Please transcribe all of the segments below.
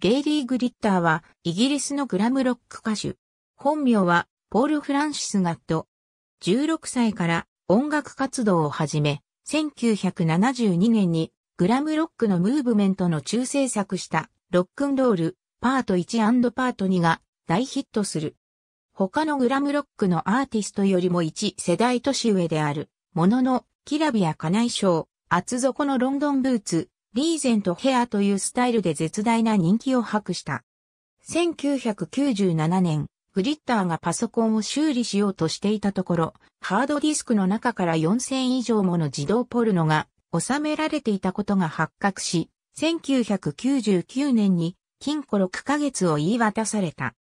ゲイリー・グリッターは、イギリスのグラムロック歌手。本名は、ポール・フランシス・ガット。16歳から音楽活動を始め、1972年にグラムロックのムーブメントの中制作したロックンロール、パート1パート2が大ヒットする。他のグラムロックのアーティストよりも1世代年上である、ものの、キラビア・カナイショウ、厚底のロンドンブーツ、リーゼントヘアというスタイルで絶大な人気を博した。1997年、グリッターがパソコンを修理しようとしていたところ、ハードディスクの中から4000以上もの自動ポルノが収められていたことが発覚し、1999年に禁錮6ヶ月を言い渡された。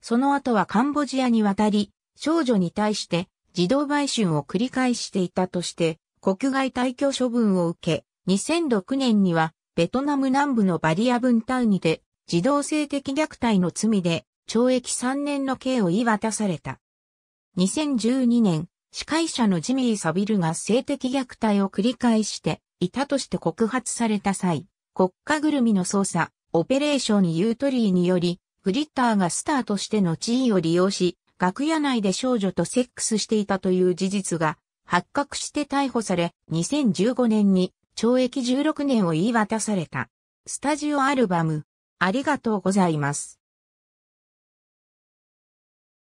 その後はカンボジアに渡り、少女に対して自動売春を繰り返していたとして、国外退去処分を受け、2006年には、ベトナム南部のバリア分ウにて、児童性的虐待の罪で、懲役3年の刑を言い渡された。2012年、司会者のジミー・サビルが性的虐待を繰り返していたとして告発された際、国家ぐるみの捜査、オペレーション・ユートリーにより、フリッターがスターとしての地位を利用し、楽屋内で少女とセックスしていたという事実が発覚して逮捕され、2015年に懲役16年を言い渡された。スタジオアルバム、ありがとうございます。